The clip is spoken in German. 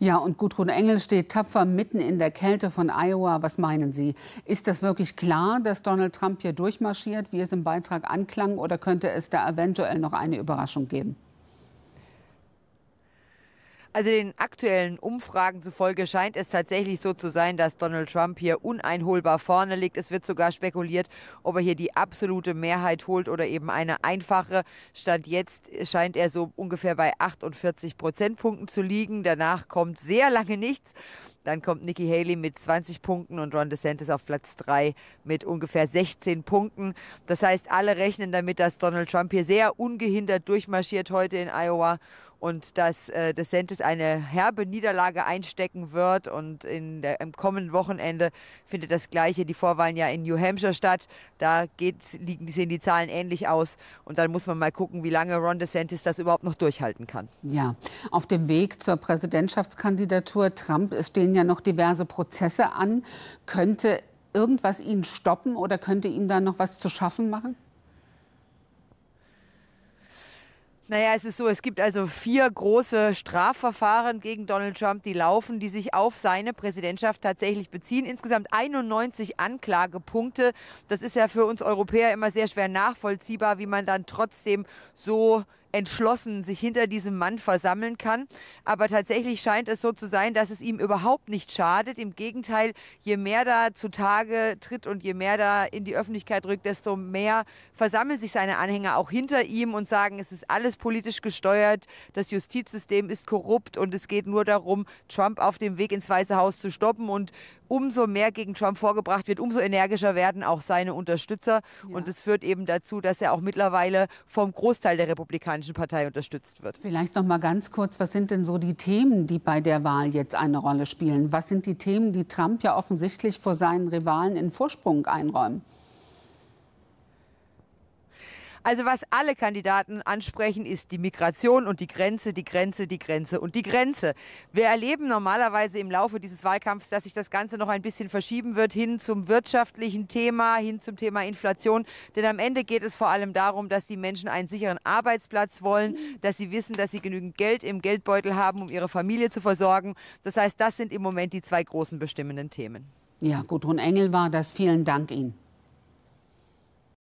Ja, und Gudrun Engel steht tapfer mitten in der Kälte von Iowa. Was meinen Sie? Ist das wirklich klar, dass Donald Trump hier durchmarschiert, wie es im Beitrag anklang, oder könnte es da eventuell noch eine Überraschung geben? Also den aktuellen Umfragen zufolge scheint es tatsächlich so zu sein, dass Donald Trump hier uneinholbar vorne liegt. Es wird sogar spekuliert, ob er hier die absolute Mehrheit holt oder eben eine einfache. Stand jetzt scheint er so ungefähr bei 48 Prozentpunkten zu liegen. Danach kommt sehr lange nichts. Dann kommt Nikki Haley mit 20 Punkten und Ron DeSantis auf Platz 3 mit ungefähr 16 Punkten. Das heißt, alle rechnen damit, dass Donald Trump hier sehr ungehindert durchmarschiert heute in Iowa und dass äh, DeSantis eine herbe Niederlage einstecken wird. Und in der, im kommenden Wochenende findet das gleiche, die Vorwahlen ja in New Hampshire statt. Da geht's, liegen, sehen die Zahlen ähnlich aus. Und dann muss man mal gucken, wie lange Ron DeSantis das überhaupt noch durchhalten kann. Ja, auf dem Weg zur Präsidentschaftskandidatur Trump es stehen ja noch diverse Prozesse an. Könnte irgendwas ihn stoppen oder könnte ihm da noch was zu schaffen machen? Naja, es ist so, es gibt also vier große Strafverfahren gegen Donald Trump, die laufen, die sich auf seine Präsidentschaft tatsächlich beziehen. Insgesamt 91 Anklagepunkte. Das ist ja für uns Europäer immer sehr schwer nachvollziehbar, wie man dann trotzdem so entschlossen sich hinter diesem Mann versammeln kann. Aber tatsächlich scheint es so zu sein, dass es ihm überhaupt nicht schadet. Im Gegenteil, je mehr da zutage tritt und je mehr da in die Öffentlichkeit rückt, desto mehr versammeln sich seine Anhänger auch hinter ihm und sagen, es ist alles politisch gesteuert, das Justizsystem ist korrupt und es geht nur darum, Trump auf dem Weg ins Weiße Haus zu stoppen. Und umso mehr gegen Trump vorgebracht wird, umso energischer werden auch seine Unterstützer. Ja. Und es führt eben dazu, dass er auch mittlerweile vom Großteil der Republikaner Republikanischen Partei unterstützt wird. Vielleicht noch mal ganz kurz, was sind denn so die Themen, die bei der Wahl jetzt eine Rolle spielen? Was sind die Themen, die Trump ja offensichtlich vor seinen Rivalen in Vorsprung einräumen? Also was alle Kandidaten ansprechen, ist die Migration und die Grenze, die Grenze, die Grenze und die Grenze. Wir erleben normalerweise im Laufe dieses Wahlkampfs, dass sich das Ganze noch ein bisschen verschieben wird hin zum wirtschaftlichen Thema, hin zum Thema Inflation. Denn am Ende geht es vor allem darum, dass die Menschen einen sicheren Arbeitsplatz wollen, dass sie wissen, dass sie genügend Geld im Geldbeutel haben, um ihre Familie zu versorgen. Das heißt, das sind im Moment die zwei großen bestimmenden Themen. Ja, Gudrun Engel war das. Vielen Dank Ihnen.